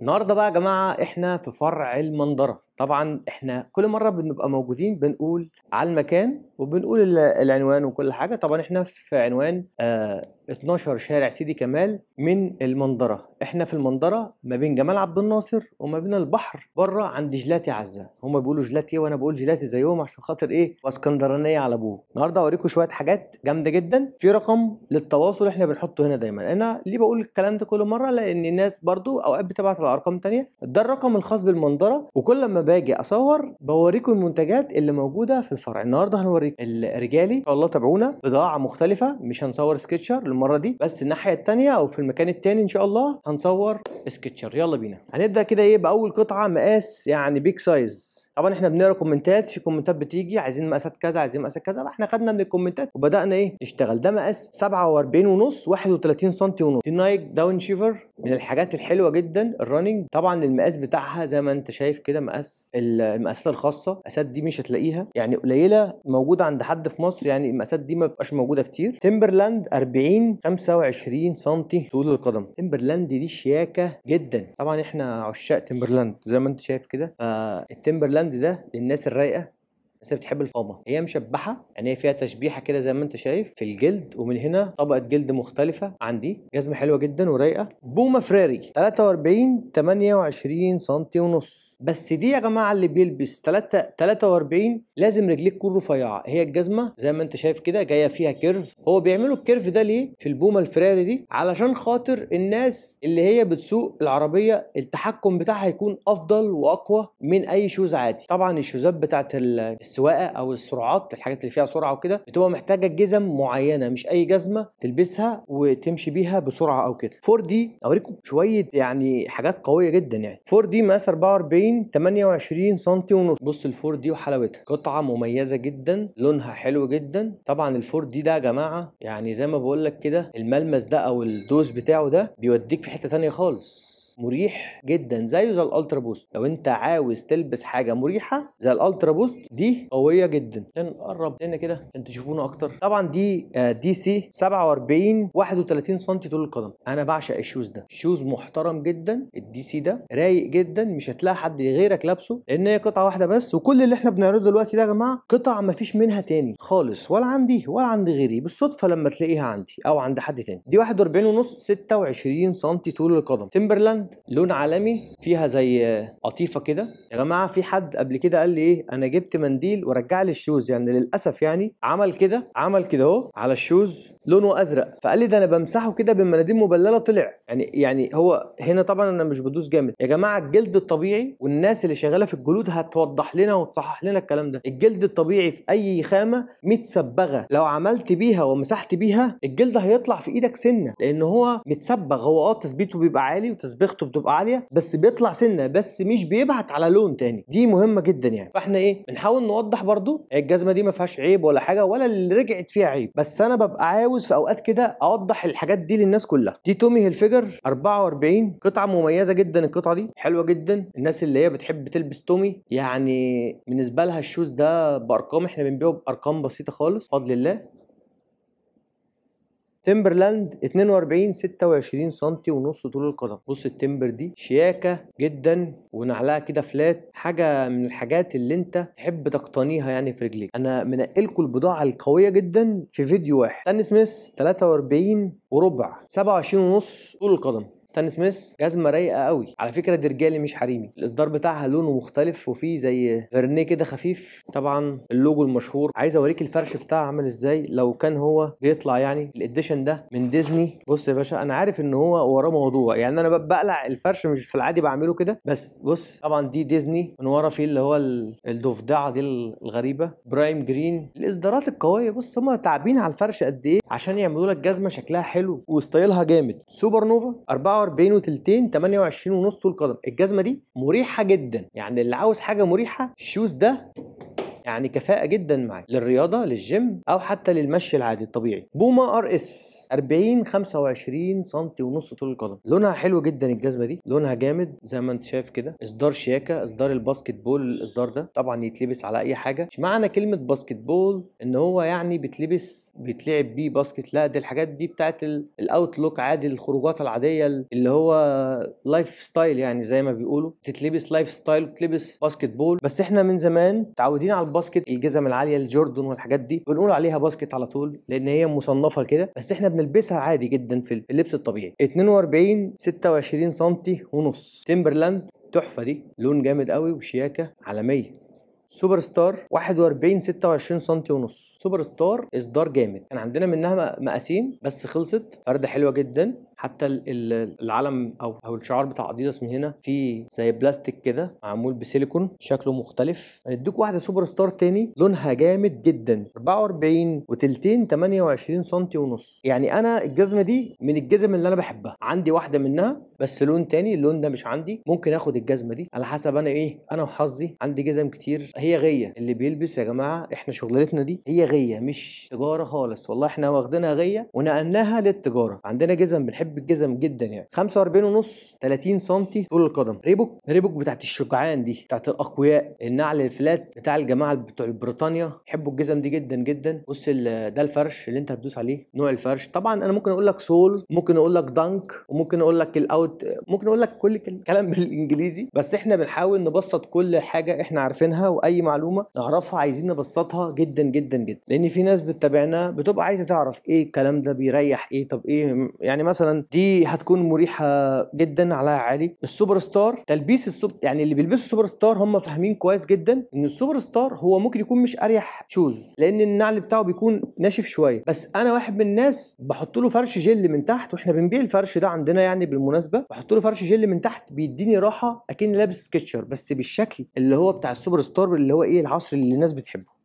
النهارده بقى يا جماعه احنا في فرع المنظره طبعا احنا كل مره بنبقى موجودين بنقول على المكان وبنقول العنوان وكل حاجه طبعا احنا في عنوان آه 12 شارع سيدي كمال من المنظره احنا في المنظره ما بين جمال عبد الناصر وما بين البحر بره عند جلاتي عزه هما بيقولوا جلاتي إيه وانا بقول جلاتي زيهم عشان خاطر ايه واسكندرانيه على ابوه النهارده اوريكم شويه حاجات جامده جدا في رقم للتواصل احنا بنحطه هنا دايما انا ليه بقول الكلام ده كل مره لان الناس برضو اوقات بتبعت على ارقام ثانيه ده الرقم الخاص بالمنظره وكل ما باجي اصور بوريكم المنتجات اللي موجوده في الفرع النهارده هنوريكم الرجالي ان شاء الله تابعونا بضاعه مختلفه مش هنصور سكتشر المره دي بس الناحيه الثانيه او في المكان الثاني ان شاء الله هنصور سكتشر يلا بينا هنبدا كده ايه باول قطعه مقاس يعني بيج سايز طبعا احنا بنقرا كومنتات في كومنتات بتيجي عايزين مقاسات كذا عايزين مقاسات كذا فاحنا خدنا من الكومنتات وبدانا ايه نشتغل ده مقاس 47 ونص 31 سم ونص دي نايك داون شيفر من الحاجات الحلوه جدا الرننج طبعا المقاس بتاعها زي ما انت شايف كده مقاس المقاسات الخاصه المقاسات دي مش هتلاقيها يعني قليله موجوده عند حد في مصر يعني المقاسات دي ما بتبقاش موجوده كتير تمبرلاند 40 25 سم طول القدم تمبرلاند دي شياكه جدا طبعا احنا عشاق تمبرلاند زي ما انت شايف كده فالتمبرلاند آه، البند ده للناس الرايقه بس هي بتحب الفاومه هي مشبحه يعني هي فيها تشبيحه كده زي ما انت شايف في الجلد ومن هنا طبقه جلد مختلفه عن دي جزمه حلوه جدا ورايقه بوما فراري 43 28 سم ونص بس دي يا جماعه اللي بيلبس 3 43 لازم رجليك تكون رفيعه هي الجزمه زي ما انت شايف كده جايه فيها كيرف هو بيعملوا الكيرف ده ليه في البوما الفراري دي علشان خاطر الناس اللي هي بتسوق العربيه التحكم بتاعها يكون افضل واقوى من اي شوز عادي طبعا الشوزات بتاعت ال السواقه او السرعات الحاجات اللي فيها سرعه وكده بتبقى محتاجه جزم معينه مش اي جزمه تلبسها وتمشي بيها بسرعه او كده 4 دي اوريكم شويه يعني حاجات قويه جدا يعني 4 دي مقاس 44 28 سم ونص بص ال 4 دي وحلاوتها قطعه مميزه جدا لونها حلو جدا طبعا ال 4 دي ده يا جماعه يعني زي ما بقول لك كده الملمس ده او الدوس بتاعه ده بيوديك في حته ثانيه خالص مريح جدا زيه زي الالترا بوست لو انت عاوز تلبس حاجه مريحه زي الالترا بوست دي قويه جدا عشان نقرب لنا كده عشان تشوفونا اكتر طبعا دي آه، دي سي 47 31 سم طول القدم انا بعشق الشوز ده شوز محترم جدا الدي سي ده رايق جدا مش هتلاقي حد غيرك لابسه لان هي قطعه واحده بس وكل اللي احنا بنعرضه دلوقتي ده يا جماعه قطع ما فيش منها تاني خالص ولا عندي ولا عند غيري بالصدفه لما تلاقيها عندي او عند حد تاني دي 41 ونص 26 سم طول القدم تمبرلاند لون عالمي فيها زي قطيفه كده يا جماعه في حد قبل كده قال لي ايه انا جبت منديل ورجع لي الشوز يعني للاسف يعني عمل كده عمل كده اهو على الشوز لونه ازرق فقال لي ده انا بمسحه كده بمناديل مبلله طلع يعني يعني هو هنا طبعا انا مش بدوس جامد يا جماعه الجلد الطبيعي والناس اللي شغاله في الجلود هتوضح لنا وتصحح لنا الكلام ده الجلد الطبيعي في اي خامه متسبغه لو عملت بيها ومسحت بيها الجلد هيطلع في ايدك سنه لان هو متسبغ هو اه تثبيته بيبقى عالي وتسبيغته دقته بتبقى عاليه بس بيطلع سنه بس مش بيبعت على لون تاني دي مهمه جدا يعني فاحنا ايه بنحاول نوضح برضو الجزمه دي ما فيهاش عيب ولا حاجه ولا اللي رجعت فيها عيب بس انا ببقى عاوز في اوقات كده اوضح الحاجات دي للناس كلها دي تومي هيلفيجر 44 قطعه مميزه جدا القطعه دي حلوه جدا الناس اللي هي بتحب تلبس تومي يعني بالنسبه لها الشوز ده بارقام احنا بنبيعه بارقام بسيطه خالص بفضل الله تيمبرلاند 42 26 سم ونص طول القدم بص التمبر دي شياكه جدا ونعلها كده فلات حاجه من الحاجات اللي انت تحب تقتنيها يعني في رجليك انا منقلكم البضاعه القويه جدا في فيديو واحد تاني سميث 43 وربع 27 ونص طول القدم ستان سميث جزمه رايقه قوي على فكره دي رجالي مش حريمي الاصدار بتاعها لونه مختلف وفيه زي فيرنيه كده خفيف طبعا اللوجو المشهور عايز اوريك الفرش بتاعها عامل ازاي لو كان هو بيطلع يعني الاديشن ده من ديزني بص يا باشا انا عارف ان هو وراه موضوع يعني انا بقلع الفرش مش في العادي بعمله كده بس بص طبعا دي ديزني من ورا فيه اللي هو الضفدعه دي الغريبه برايم جرين الاصدارات القويه بص هم تعبين على الفرش قد ايه عشان يعملوا لك جزمه شكلها حلو وستايلها جامد سوبر نوفا الشعر بينه تلتين 28 ونص طول قدم الجزمه دي مريحه جدا يعني اللي عاوز حاجه مريحه الشوز ده يعني كفاءه جدا معاك للرياضه للجيم او حتى للمشي العادي الطبيعي بوما ار اس 40 25 سم ونص طول القدم لونها حلو جدا الجزمه دي لونها جامد زي ما انت شايف كده اصدار شياكه اصدار الباسكت بول الاصدار ده طبعا يتلبس على اي حاجه مش معنى كلمه باسكت بول ان هو يعني بيتلبس بيتلعب بيه باسكت لا دي الحاجات دي بتاعت لوك عادي الخروجات العاديه اللي هو لايف ستايل يعني زي ما بيقولوا تتلبس لايف ستايل وتلبس باسكت بول بس احنا من زمان متعودين على الباسكت الجزم العاليه الجوردن والحاجات دي بنقول عليها باسكت على طول لان هي مصنفه كده بس احنا بنلبسها عادي جدا في اللبس الطبيعي 42 26 سم ونص تيمبرلاند تحفه دي لون جامد قوي وشياكه عالميه سوبر ستار 41 26 سم ونص سوبر ستار اصدار جامد كان عندنا منها مقاسين بس خلصت فرده حلوه جدا حتى العلم او او الشعار بتاع اديداس من هنا فيه زي بلاستيك كده معمول بسيليكون شكله مختلف هنديك واحده سوبر ستار تاني لونها جامد جدا 44 وتلتين 28 سم ونص يعني انا الجزمه دي من الجزم اللي انا بحبها عندي واحده منها بس لون تاني اللون ده مش عندي ممكن اخد الجزمه دي على حسب انا ايه انا وحظي عندي جزم كتير هي غيه اللي بيلبس يا جماعه احنا شغلتنا دي هي غيه مش تجاره خالص والله احنا واخدينها غيه ونقلناها للتجاره عندنا جزم بنحب الجزم جدا يعني 45 ونص 30 سم طول القدم ريبوك ريبوك بتاعت الشجعان دي بتاعت الاقوياء النعل الفلات بتاع الجماعه بتوع بريطانيا يحبوا الجزم دي جدا جدا بص ده الفرش اللي انت هتدوس عليه نوع الفرش طبعا انا ممكن اقول لك سول ممكن اقول لك دانك وممكن اقول لك الاوت اوت ممكن اقول لك كل الكلام بالانجليزي بس احنا بنحاول نبسط كل حاجه احنا عارفينها واي معلومه نعرفها عايزين نبسطها جدا جدا جدا لان في ناس بتتابعنا بتبقى عايزه تعرف ايه الكلام ده بيريح ايه طب ايه يعني مثلا دي هتكون مريحه جدا على عالي السوبر ستار تلبيس السوب يعني اللي بيلبسوا السوبر ستار هم فاهمين كويس جدا ان السوبر ستار هو ممكن يكون مش اريح شوز لان النعل بتاعه بيكون ناشف شويه بس انا واحد من الناس بحط له فرش جل من تحت واحنا بنبيع الفرش ده عندنا يعني بالمناسبه الركبه واحط له فرش جل من تحت بيديني راحه اكن لابس سكتشر بس بالشكل اللي هو بتاع السوبر ستار اللي هو ايه العصر اللي الناس بتحبه